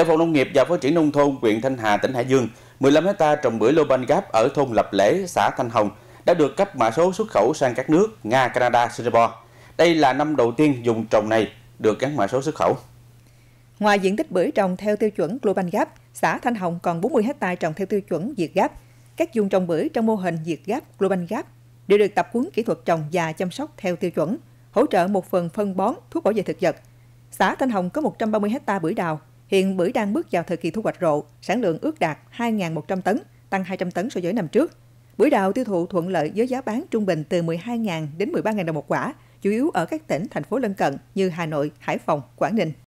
Theo Phòng Nông nghiệp và Phát triển Nông thôn huyện Thanh Hà, tỉnh Hải Dương, 15 hecta trồng bưởi lô banh gáp ở thôn Lập Lễ, xã Thanh Hồng đã được cấp mã số xuất khẩu sang các nước Nga, Canada, Singapore. Đây là năm đầu tiên dùng trồng này được gắn mã số xuất khẩu. Ngoài diện tích bưởi trồng theo tiêu chuẩn Global Gap, xã Thanh Hồng còn 40 hecta trồng theo tiêu chuẩn diệt gáp. Các vùng trồng bưởi trong mô hình Việt Gap, Global Gap đều được tập huấn kỹ thuật trồng và chăm sóc theo tiêu chuẩn, hỗ trợ một phần phân bón, thuốc bảo vệ thực vật. Xã Thanh Hồng có 130 hecta bưởi đào, Hiện bưởi đang bước vào thời kỳ thu hoạch rộ, sản lượng ước đạt 2.100 tấn, tăng 200 tấn so với năm trước. Bưởi đào tiêu thụ thuận lợi với giá bán trung bình từ 12.000 đến 13.000 đồng một quả, chủ yếu ở các tỉnh, thành phố lân cận như Hà Nội, Hải Phòng, Quảng Ninh.